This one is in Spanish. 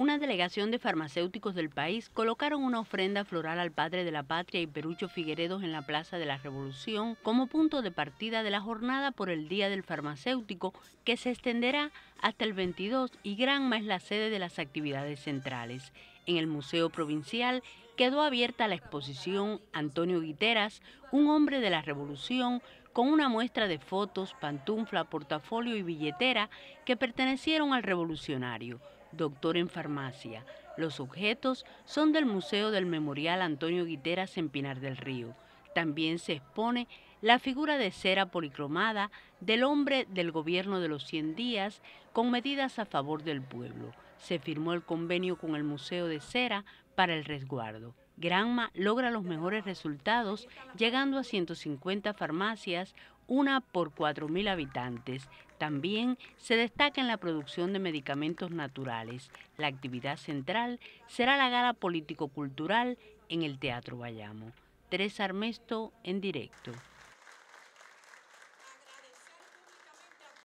una delegación de farmacéuticos del país colocaron una ofrenda floral al padre de la patria y Perucho Figueredos en la Plaza de la Revolución como punto de partida de la jornada por el Día del Farmacéutico que se extenderá hasta el 22 y Granma es la sede de las actividades centrales. En el Museo Provincial quedó abierta la exposición Antonio Guiteras, un hombre de la revolución, con una muestra de fotos, pantufla, portafolio y billetera que pertenecieron al revolucionario doctor en farmacia. Los objetos son del Museo del Memorial Antonio Guiteras en Pinar del Río. También se expone la figura de cera policromada del hombre del gobierno de los 100 días con medidas a favor del pueblo. Se firmó el convenio con el Museo de Cera para el resguardo. Granma logra los mejores resultados llegando a 150 farmacias una por 4.000 habitantes. También se destaca en la producción de medicamentos naturales. La actividad central será la gala político-cultural en el Teatro Bayamo. Teresa Armesto en directo.